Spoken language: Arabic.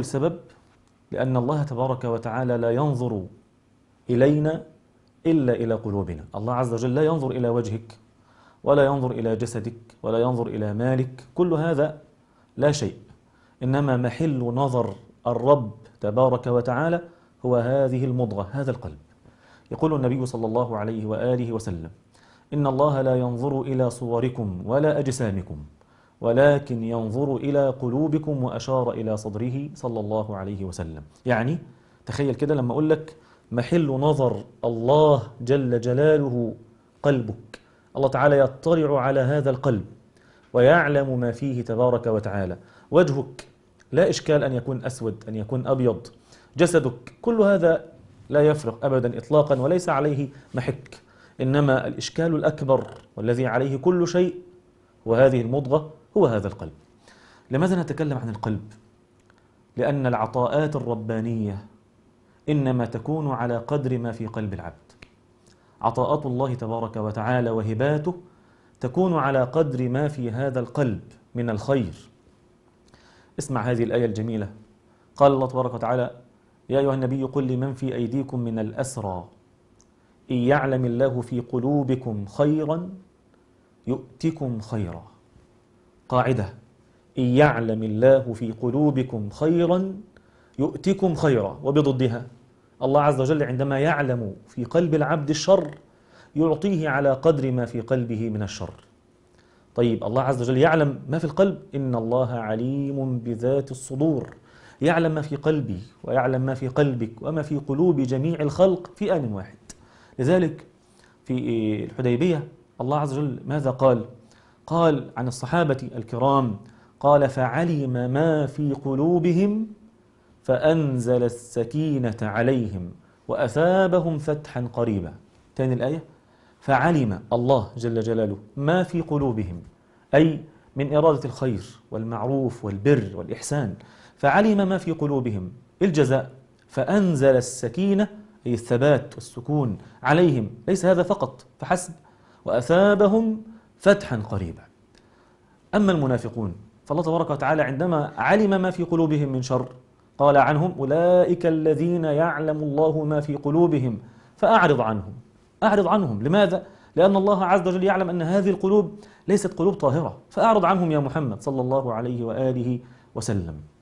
أول سبب لأن الله تبارك وتعالى لا ينظر إلينا إلا إلى قلوبنا الله عز وجل لا ينظر إلى وجهك ولا ينظر إلى جسدك ولا ينظر إلى مالك كل هذا لا شيء إنما محل نظر الرب تبارك وتعالى هو هذه المضغة هذا القلب يقول النبي صلى الله عليه وآله وسلم إن الله لا ينظر إلى صوركم ولا أجسامكم ولكن ينظر إلى قلوبكم وأشار إلى صدره صلى الله عليه وسلم يعني تخيل كده لما أقول لك محل نظر الله جل جلاله قلبك الله تعالى يطلع على هذا القلب ويعلم ما فيه تبارك وتعالى وجهك لا إشكال أن يكون أسود أن يكون أبيض جسدك كل هذا لا يفرق أبدا إطلاقا وليس عليه محك إنما الإشكال الأكبر والذي عليه كل شيء وهذه المضغة هو هذا القلب لماذا نتكلم عن القلب؟ لأن العطاءات الربانية إنما تكون على قدر ما في قلب العبد عطاءات الله تبارك وتعالى وهباته تكون على قدر ما في هذا القلب من الخير اسمع هذه الآية الجميلة قال الله تبارك وتعالى يا أيها النبي قل لمن في أيديكم من الأسرى إن يعلم الله في قلوبكم خيرا يؤتكم خيرا قاعدة إن يعلم الله في قلوبكم خيرا يؤتكم خيرا وبضدها الله عز وجل عندما يعلم في قلب العبد الشر يعطيه على قدر ما في قلبه من الشر طيب الله عز وجل يعلم ما في القلب إن الله عليم بذات الصدور يعلم ما في قلبي ويعلم ما في قلبك وما في قلوب جميع الخلق في آن واحد لذلك في الحديبية الله عز وجل ماذا قال قال عن الصحابة الكرام قال فعلم ما في قلوبهم فأنزل السكينة عليهم وأثابهم فتحا قريبا تاني الآية فعلم الله جل جلاله ما في قلوبهم أي من إرادة الخير والمعروف والبر والإحسان فعلم ما في قلوبهم الجزاء فأنزل السكينة أي الثبات والسكون عليهم ليس هذا فقط فحسب وأثابهم فتحا قريبا أما المنافقون فالله تبارك وتعالى عندما علم ما في قلوبهم من شر قال عنهم أولئك الذين يعلم الله ما في قلوبهم فأعرض عنهم أعرض عنهم لماذا؟ لأن الله عز وجل يعلم أن هذه القلوب ليست قلوب طاهرة فأعرض عنهم يا محمد صلى الله عليه وآله وسلم